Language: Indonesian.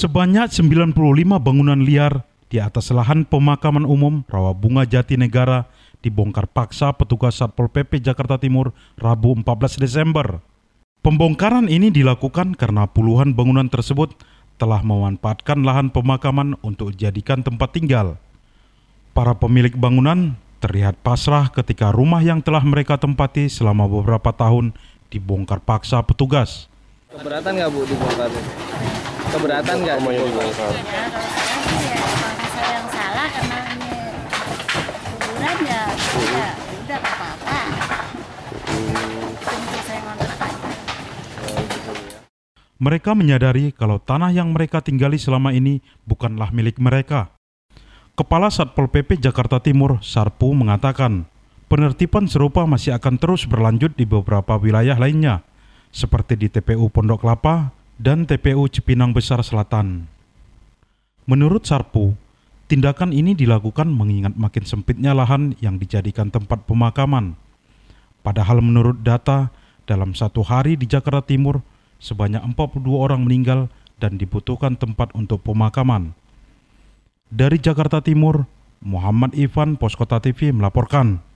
Sebanyak 95 bangunan liar di atas lahan pemakaman umum Rawa Bunga Jati Negara dibongkar paksa petugas Satpol PP Jakarta Timur Rabu 14 Desember. Pembongkaran ini dilakukan karena puluhan bangunan tersebut telah memanfaatkan lahan pemakaman untuk dijadikan tempat tinggal. Para pemilik bangunan terlihat pasrah ketika rumah yang telah mereka tempati selama beberapa tahun dibongkar paksa petugas. Keberatan nggak Bu dibongkar? keberatan nggak ya, yang salah karena kuburan ya udah apa-apa mereka menyadari kalau tanah yang mereka tinggali selama ini bukanlah milik mereka. Kepala Satpol PP Jakarta Timur, Sarpu, mengatakan penertiban serupa masih akan terus berlanjut di beberapa wilayah lainnya, seperti di TPU Pondok Kelapa, dan TPU Cipinang Besar Selatan. Menurut Sarpu, tindakan ini dilakukan mengingat makin sempitnya lahan yang dijadikan tempat pemakaman. Padahal menurut data, dalam satu hari di Jakarta Timur, sebanyak 42 orang meninggal dan dibutuhkan tempat untuk pemakaman. Dari Jakarta Timur, Muhammad Ivan Poskota TV melaporkan.